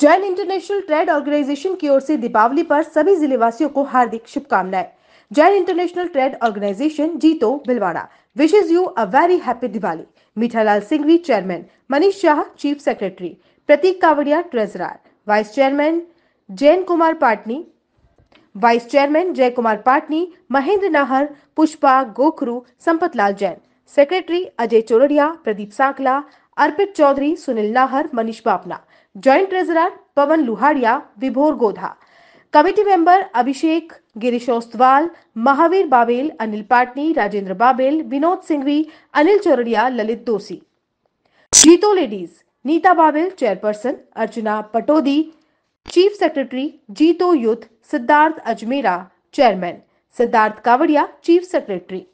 Jain international trade organisation की ओर से दीपावली पर सभी जिलेवासियों को हार्दिक शुभकामनाएं Jain international trade organisation JITO Bhilwara wishes you a very happy Diwali Mithalal Singhvi chairman Manish Shah chief secretary Pratik Kawadia treasurer vice chairman Jain Kumar Patni vice chairman Jai Kumar Patni Mahendra Nahar Pushpa Gokhru Sampatlal Jain secretary Ajay Chordia Pradeep Sankla Arpit Chaudhary Sunil Nahar Manish Bapna joint treasurer Pawan Luhadia Vibhor Godha committee member Abhishek Girish Ostwal Mahavir Babel Anil Patni Rajendra Babel Vinod Singhvi Anil Chordia Lalit दोषी JITO ladies Neeta Babel chairperson Archana Patodi chief secretary JITO youth Siddharth Ajmera chairman Siddharth Kawadia chief secretary